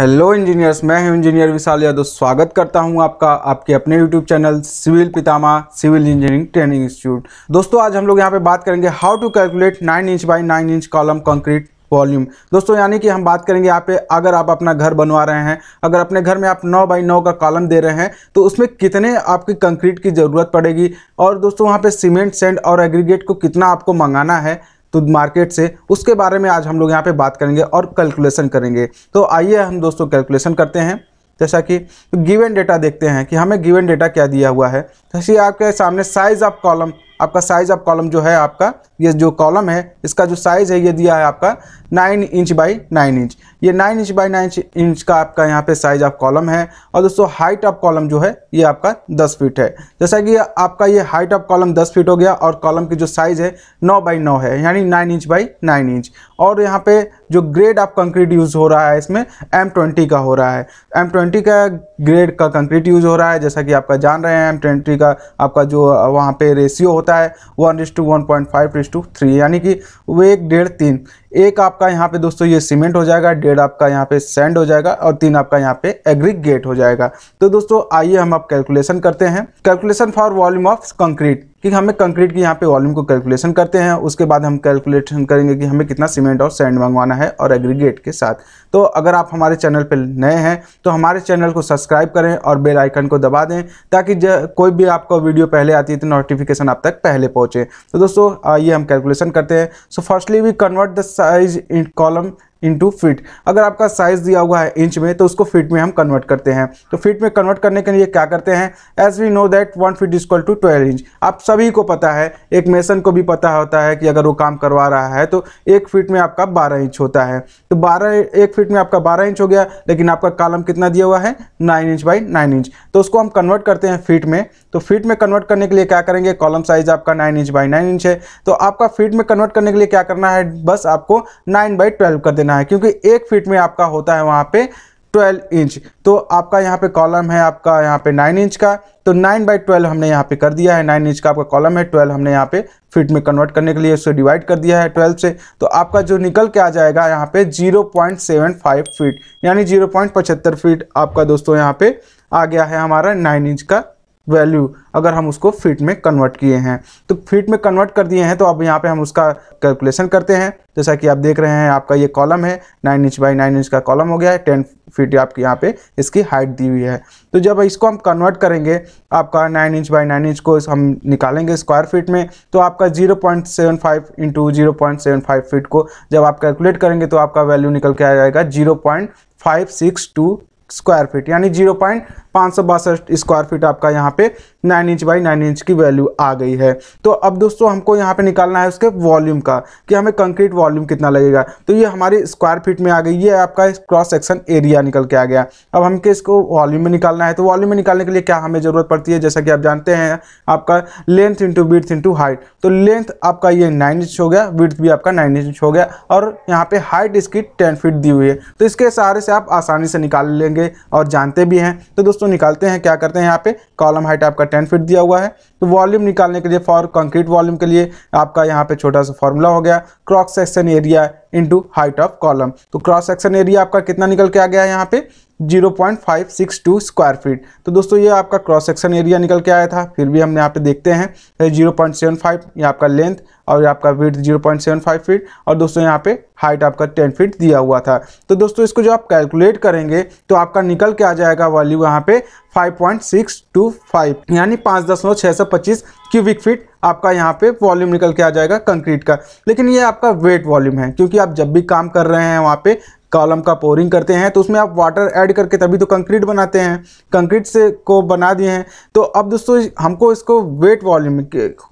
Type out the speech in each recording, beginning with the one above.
hello engineers मैं हूं engineer विशाल यादव स्वागत करता हूं आपका आपके अपने YouTube channel civil Pitama civil engineering training institute दोस्तों आज हम लोग यहां पे बात करेंगे how to calculate 9 inch by 9 inch column concrete volume दोस्तों यानी कि हम बात करेंगे यहाँ पे अगर आप अपना घर बनवा रहे हैं अगर अपने घर में आप 9 बाई 9 का कॉलम दे रहे हैं तो उसमें कितने आपकी कंक्रीट की ज़रूरत पड़ेगी और दोस्तों वहाँ पे सीमेंट सेंड और एग्रीगेट को कितना आपको मंगाना है तो मार्केट से उसके बारे में आज हम लोग यहाँ पे बात करेंगे और कैलकुलेशन करेंगे तो आइए हम दोस्तों कैलकुलेशन करते हैं जैसा कि गिवन डेटा देखते हैं कि हमें गिवन डेटा क्या दिया हुआ है जैसे तो आपके सामने साइज ऑफ कॉलम आपका साइज़ ऑफ कॉलम जो है आपका ये जो कॉलम है इसका जो साइज़ है ये दिया है आपका nine inch by nine inch ये nine inch by nine inch का आपका यहाँ पे साइज़ ऑफ कॉलम है और दोस्तों हाइट ऑफ कॉलम जो है ये आपका दस फीट है जैसा कि आपका ये हाइट ऑफ कॉलम दस फीट हो गया और कॉलम की जो साइज़ है नौ बाई नौ है यानी nine inch by nine inch और यहाँ पे जो ग्रेड ऑफ कंक्रीट यूज़ हो रहा है इसमें एम ट्वेंटी का हो रहा है एम ट्वेंटी का ग्रेड का कंक्रीट यूज़ हो रहा है जैसा कि आपका जान रहे हैं एम ट्वेंटी का आपका जो वहाँ पे रेशियो होता होता है one is to one point five is to three यानी कि वो एक डेढ़ तीन एक आपका यहाँ पे दोस्तों ये सीमेंट हो जाएगा डेढ़ आपका यहाँ पे सैंड हो जाएगा और तीन आपका यहाँ पे एग्रीगेट हो जाएगा तो दोस्तों आइए हम आप कैलकुलेशन करते हैं calculation for volume of concrete कि हमें कंक्रीट की यहाँ पे वॉल्यूम को कैलकुलेशन करते हैं उसके बाद हम कैलकुलेशन करेंगे कि हमें कितना सीमेंट और सैंड मंगवाना है और एग्रीगेट के साथ तो अगर आप हमारे चैनल पर नए हैं तो हमारे चैनल को सब्सक्राइब करें और बेल आइकन को दबा दें ताकि कोई भी आपको वीडियो पहले आती है तो नोटिफिकेशन आप तक पहले पहुँचे तो दोस्तों ये हम कैलकुलेशन करते हैं so firstly we convert the size in column into feet अगर आपका साइज़ दिया हुआ है इंच में तो उसको फिट में हम कन्वर्ट करते हैं तो फिट में कन्वर्ट करने के लिए क्या करते हैं as we know that one feet is equal to twelve inch आप सभी को पता है एक मेसन को भी पता होता है कि अगर वो काम करवा रहा है तो एक फिट में आपका बारह इंच होता है तो बारह एक फिट में आपका बारह इंच हो गया लेकिन आपका कालम कितना दिया हुआ है nine inch by nine inch तो उसको हम कन्वर्ट करते हैं फिट में तो फिट में कन्वर्ट करने के लिए क्या करेंगे कॉलम साइज आपका nine inch by nine inch है तो आपका फिट में कन्वर्ट करने के लिए क्या करना है बस आपको नाइन बाई ट्वेल्व कर देना लेना है क्योंकि एक फीट में आपका होता है वहाँ पे 12 इंच तो आपका यहाँ पे कॉलम है आपका यहाँ पे 9 इंच का तो 9 बाई ट्वेल्व हमने यहाँ पे कर दिया है 9 इंच का आपका कॉलम है 12 हमने यहाँ पे फीट में कन्वर्ट करने के लिए उसको डिवाइड कर दिया है 12 से तो आपका जो निकल के आ जाएगा यहाँ पे 0.75 फीट यानी 0.75 फीट आपका दोस्तों यहाँ पे आ गया है हमारा 9 इंच का वैल्यू अगर हम उसको फीट में कन्वर्ट किए हैं तो फीट में कन्वर्ट कर दिए हैं तो अब यहाँ पे हम उसका कैलकुलेशन करते हैं जैसा कि आप देख रहे हैं आपका ये कॉलम है nine inch by nine inch का कॉलम हो गया है टेन फीट आपके यहाँ पे इसकी हाइट दी हुई है तो जब इसको हम कन्वर्ट करेंगे आपका nine inch by nine inch को हम निकालेंगे स्क्वायर फीट में तो आपका zero point seven five into zero point seven five feet को जब आप कैलकुलेट करेंगे तो आपका वैल्यू निकल के आ जाएगा zero point five six two square feet यानी जीरो पॉइंट पाँच सौ बासठ स्क्वायर फीट आपका यहाँ पे nine inch by nine inch की वैल्यू आ गई है तो अब दोस्तों हमको यहाँ पे निकालना है उसके वॉल्यूम का कि हमें कंक्रीट वॉल्यूम कितना लगेगा तो ये हमारे स्क्वायर फीट में आ गई ये आपका क्रॉस सेक्शन एरिया निकल के आ गया अब हमके इसको वॉल्यूम में निकालना है तो वॉल्यूम में निकालने के लिए क्या हमें ज़रूरत पड़ती है जैसा कि आप जानते हैं आपका length into with into height तो लेंथ आपका ये नाइन इंच हो गया विथ भी आपका नाइन इंच हो गया और यहाँ पे हाइट इसकी टेन फीट दी हुई है तो इसके सहारे से आप आसानी से निकाल लेंगे और जानते भी हैं तो दोस्तों दोस्तों निकालते हैं क्या करते हैं यहाँ पे कॉलम हाइट आपका टेन फीट दिया हुआ है तो वॉल्यूम निकालने के लिए फॉर कंक्रीट वॉल्यूम के लिए आपका यहाँ पे छोटा सा फॉर्मूला हो गया cross section area into height of column तो क्रॉस सेक्शन एरिया आपका कितना निकल के आ गया है यहाँ पे 0.562 स्क्वायर फीट तो दोस्तों ये आपका क्रॉस सेक्शन एरिया निकल के आया था फिर भी हम यहाँ पे देखते हैं जीरो पॉइंट सेवन फाइव ये आपका लेंथ और आपका width zero point seven five feet और दोस्तों यहाँ पे हाइट आपका टेन फीट दिया हुआ था तो दोस्तों इसको जो आप कैलकुलेट करेंगे तो आपका निकल के आ जाएगा वैल्यू यहाँ पे five point six two five यानी पाँच दशमलव छः सौ पच्चीस क्यूबिक फीट आपका यहाँ पे वॉल्यूम निकल के आ जाएगा कंक्रीट का लेकिन ये आपका वेट वॉल्यूम है क्योंकि आप जब भी काम कर रहे हैं वहाँ पे कॉलम का पोरिंग करते हैं तो उसमें आप वाटर ऐड करके तभी तो कंक्रीट बनाते हैं कंक्रीट से को बना दिए हैं तो अब दोस्तों हमको इसको वेट वॉल्यूम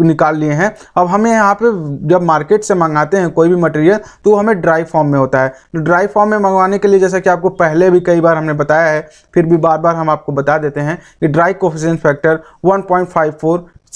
निकाल लिए हैं अब हमें यहाँ पे जब मार्केट से मंगाते हैं कोई भी मटेरियल तो हमें ड्राई फॉर्म में होता है तो ड्राई फॉर्म में मंगवाने के लिए जैसा कि आपको पहले भी कई बार हमने बताया है फिर भी बार बार हम आपको बता देते हैं कि ड्राई कोफिशेंट फैक्टर वन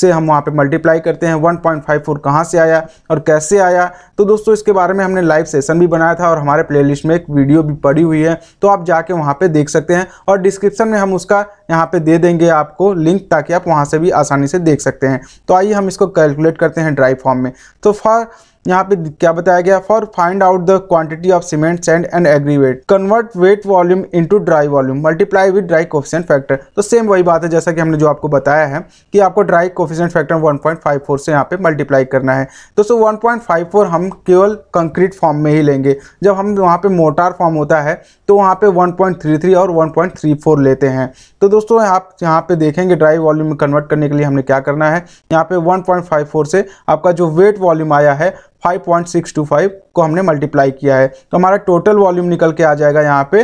से हम वहाँ पे मल्टीप्लाई करते हैं 1.54 पॉइंट कहाँ से आया और कैसे आया तो दोस्तों इसके बारे में हमने लाइव सेशन भी बनाया था और हमारे प्लेलिस्ट में एक वीडियो भी पड़ी हुई है तो आप जाके वहाँ पे देख सकते हैं और डिस्क्रिप्शन में हम उसका यहाँ पे दे देंगे आपको लिंक ताकि आप वहाँ से भी आसानी से देख सकते हैं तो आइए हम इसको कैलकुलेट करते हैं ड्राई फॉर्म में तो फॉर यहाँ पे क्या बताया गया for find out the quantity of cement sand and aggregate convert wet volume into dry volume multiply with dry coefficient factor तो सेम वही बात है जैसा कि हमने जो आपको बताया है कि आपको ड्राई कोफिशियंट फैक्टर 1.54 से यहाँ पे मल्टीप्लाई करना है दोस्तों वन पॉइंट हम केवल कंक्रीट फॉर्म में ही लेंगे जब हम वहाँ पे मोटार फॉर्म होता है तो वहाँ पे वन और वन लेते हैं तो दोस्तों आप यहाँ पे देखेंगे ड्राई वॉल्यूम में कन्वर्ट करने के लिए हमने क्या करना है यहाँ पे वन से आपका जो वेट वॉल्यूम आया है 5.625 को हमने मल्टीप्लाई किया है तो हमारा टोटल वॉल्यूम निकल के आ जाएगा यहाँ पे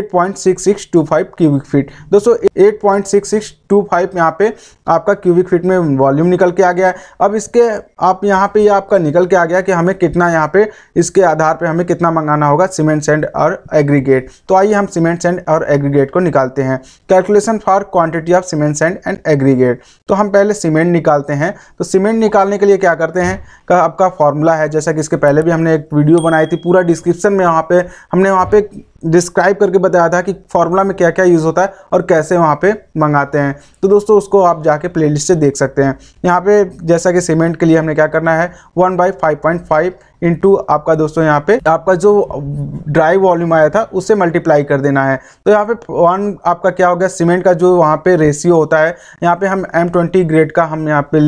8.6625 क्यूबिक फीट दोस्तों 8.6625 यहाँ पे आपका क्यूबिक फीट में वॉल्यूम निकल के आ गया है अब इसके आप यहाँ पे ये यह आपका निकल के आ गया कि हमें कितना यहाँ पे इसके आधार पे हमें कितना मंगाना होगा सीमेंट सेंड और एग्रीगेट तो आइए हम सीमेंट सेंड और एग्रीगेट को निकालते हैं calculation for quantity of cement sand and aggregate तो हम पहले सीमेंट निकालते हैं तो सीमेंट निकालने के लिए क्या करते हैं का आपका फॉर्मूला है जैसा कि इसके पहले भी हमने एक वीडियो बनाई थी पूरा डिस्क्रिप्शन में वहाँ पे हमने वहाँ पे डिस्क्राइब करके बताया था कि फार्मूला में क्या क्या यूज़ होता है और कैसे वहाँ पे मंगाते हैं तो दोस्तों उसको आप जाके प्लेलिस्ट से देख सकते हैं यहाँ पे जैसा कि सीमेंट के लिए हमने क्या करना है one by five point five into आपका दोस्तों यहाँ पे आपका जो ड्राई वॉल्यूम आया था उससे मल्टीप्लाई कर देना है तो यहाँ पे वन आपका क्या हो गया सीमेंट का जो वहाँ पे रेशियो होता है यहाँ पे हम एम ट्वेंटी ग्रेड का हम यहाँ पे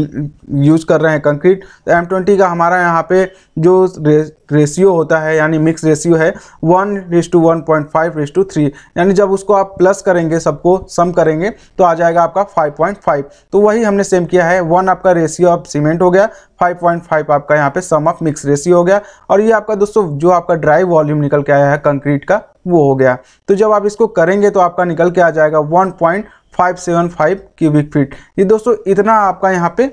यूज कर रहे हैं कंक्रीट तो एम ट्वेंटी का हमारा यहाँ पे जो रे, रेशियो होता है यानी मिक्स रेशियो है one is to one point five is to three यानी जब उसको आप प्लस करेंगे सबको सम करेंगे तो आ जाएगा आपका फाइव पॉइंट फाइव तो वही हमने सेम किया है वन आपका रेशियो ऑफ सीमेंट हो गया 5.5 आपका यहाँ पे सम ऑफ मिक्स रेशियो हो गया और ये आपका दोस्तों जो आपका ड्राई वॉल्यूम निकल के आया है कंक्रीट का वो हो गया तो जब आप इसको करेंगे तो आपका निकल के आ जाएगा 1.575 क्यूबिक फीट ये दोस्तों इतना आपका यहाँ पे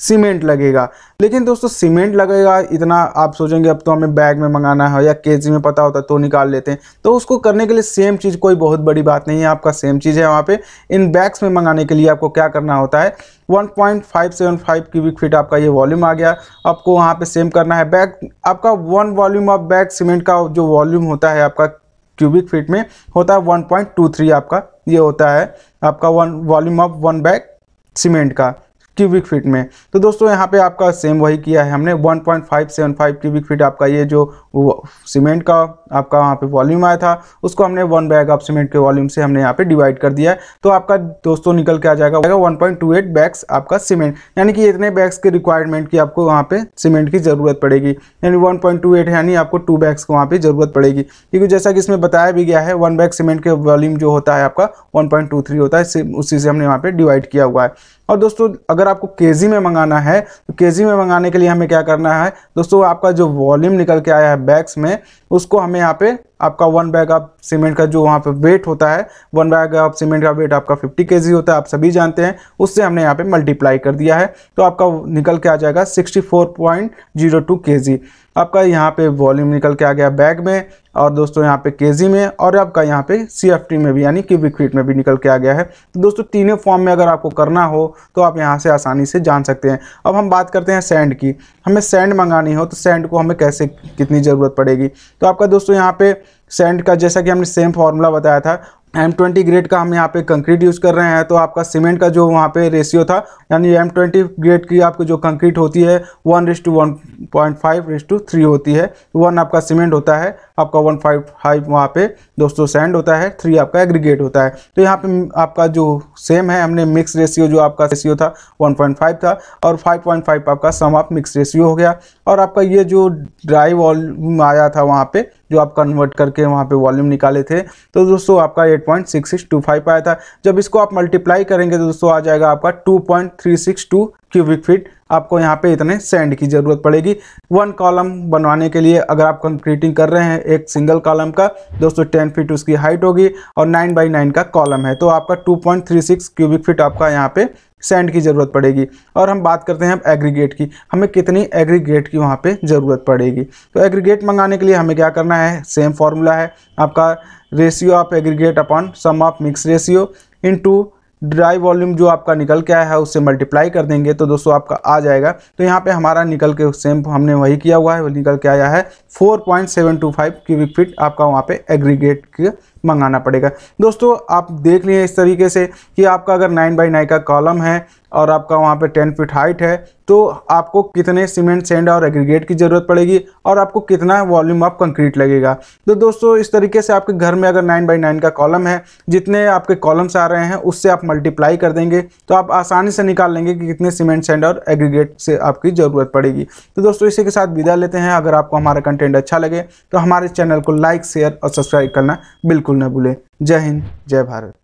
सीमेंट लगेगा लेकिन दोस्तों सीमेंट लगेगा इतना आप सोचेंगे अब तो हमें बैग में मंगाना है या केजी में पता होता तो निकाल लेते हैं तो उसको करने के लिए सेम चीज़ कोई बहुत बड़ी बात नहीं है आपका सेम चीज़ है वहाँ पे इन बैग्स में मंगाने के लिए आपको क्या करना होता है 1.575 क्यूबिक फीट आपका ये वॉल्यूम आ गया आपको वहाँ पर सेम करना है बैग आपका one volume of bag cement का जो वॉल्यूम होता है आपका क्यूबिक फीट में होता है वन आपका ये होता है आपका one volume of one bag cement का क्यूबिक फीट में तो दोस्तों यहाँ पे आपका सेम वही किया है हमने 1.575 क्यूबिक फीट आपका ये जो सीमेंट का आपका वहाँ पे वॉल्यूम आया था उसको हमने वन बैग ऑफ सीमेंट के वॉल्यूम से हमने यहाँ पे डिवाइड कर दिया है तो आपका दोस्तों निकल के आ जाएगा one point two eight bags आपका सीमेंट यानी कि इतने बैग्स के रिक्वायरमेंट की आपको वहाँ पे सीमेंट की ज़रूरत पड़ेगी यानी वन टू एट यानी आपको टू बैग्स को वहाँ पर ज़रूरत पड़ेगी क्योंकि जैसा कि इसमें बताया भी गया है वन बैग सीमेंट के वॉल्यूम जो होता है आपका वन पॉइंट टू थ्री होता है उसी से हमने वहाँ पर डिवाइड किया हुआ है और दोस्तों अगर आपको केजी में मंगाना है तो केजी में मंगाने के लिए हमें क्या करना है दोस्तों आपका जो वॉल्यूम निकल के आया है बैग्स में उसको हमें यहाँ पे आपका वन बैग आप सीमेंट का जो वहाँ पे वेट होता है वन बैग आप सीमेंट का वेट आपका 50 के होता है आप सभी जानते हैं उससे हमने यहाँ पे मल्टीप्लाई कर दिया है तो आपका निकल के आ जाएगा 64.02 फोर आपका यहाँ पे वॉल्यूम निकल के आ गया बैग में और दोस्तों यहाँ पे के में और आपका यहाँ पे सी में भी यानी क्यूबिक फीट में भी निकल के आ गया है तो दोस्तों तीनों फॉर्म में अगर आपको करना हो तो आप यहाँ से आसानी से जान सकते हैं अब हम बात करते हैं सैंड की हमें सैंड मंगानी हो तो सैंड को हमें कैसे कितनी ज़रूरत पड़ेगी तो आपका दोस्तों यहाँ पर सेंट का जैसा कि हमने सेम फार्मूला बताया था एम ट्वेंटी ग्रेड का हम यहाँ पे कंक्रीट यूज़ कर रहे हैं तो आपका सीमेंट का जो वहाँ पे रेशियो था यानी एम ट्वेंटी ग्रेड की आपकी जो कंक्रीट होती है one is to one point five is to three होती है वन आपका सीमेंट होता है आपका वन फाइव फाइव वहाँ पे दोस्तों सैंड होता है थ्री आपका एग्रीगेट होता है तो यहाँ पे आपका जो सेम है हमने मिक्स रेशियो जो आपका रेशियो था वन पॉइंट फाइव था और फाइव पॉइंट फाइव आपका सम ऑफ मिक्स रेशियो हो गया और आपका ये जो ड्राई वॉल आया था वहाँ पर जो आप कन्वर्ट करके वहाँ पे वॉल्यूम निकाले थे तो दोस्तों आपका eight point six six two five आया था जब इसको आप मल्टीप्लाई करेंगे तो दोस्तों आ जाएगा आपका two point three six two cubic feet आपको यहाँ पे इतने सेंड की ज़रूरत पड़ेगी वन कॉलम बनवाने के लिए अगर आप कंक्रीटिंग कर रहे हैं एक सिंगल कॉलम का दोस्तों टेन फीट उसकी हाइट होगी और नाइन बाई नाइन का कॉलम है तो आपका two point three six cubic feet आपका यहाँ पे सेंड की ज़रूरत पड़ेगी और हम बात करते हैं अब एग्रीगेट की हमें कितनी एग्रीगेट की वहाँ पे ज़रूरत पड़ेगी तो एग्रीगेट मंगाने के लिए हमें क्या करना है सेम फार्मूला है आपका रेशियो ऑफ आप aggregate upon sum of mix ratio into dry volume जो आपका निकल के आया है उससे मल्टीप्लाई कर देंगे तो दोस्तों आपका आ जाएगा तो यहाँ पे हमारा निकल के सेम हमने वही किया हुआ है वो निकल के आया है 4.725 क्यूबिक फीट आपका वहाँ पे एग्रीगेट मंगाना पड़ेगा दोस्तों आप देख लिए इस तरीके से कि आपका अगर नाइन बाई नाइन का कॉलम है और आपका वहाँ पे टेन फीट हाइट है तो आपको कितने सीमेंट सेंड और एग्रीगेट की ज़रूरत पड़ेगी और आपको कितना वॉल्यूम ऑफ कंक्रीट लगेगा तो दोस्तों इस तरीके से आपके घर में अगर नाइन बाई नाइन का कॉलम है जितने आपके कॉलम्स आ रहे हैं उससे आप मल्टीप्लाई कर देंगे तो आप आसानी से निकाल लेंगे कि कितने सीमेंट सेंड और एग्रीगेट से आपकी ज़रूरत पड़ेगी तो दोस्तों इसी के साथ विदा लेते हैं अगर आपको हमारा कंटेंट अच्छा लगे तो हमारे चैनल को लाइक शेयर और सब्सक्राइब करना बिल्कुल बिल्कुल ना भूलें जय हिंद जय भारत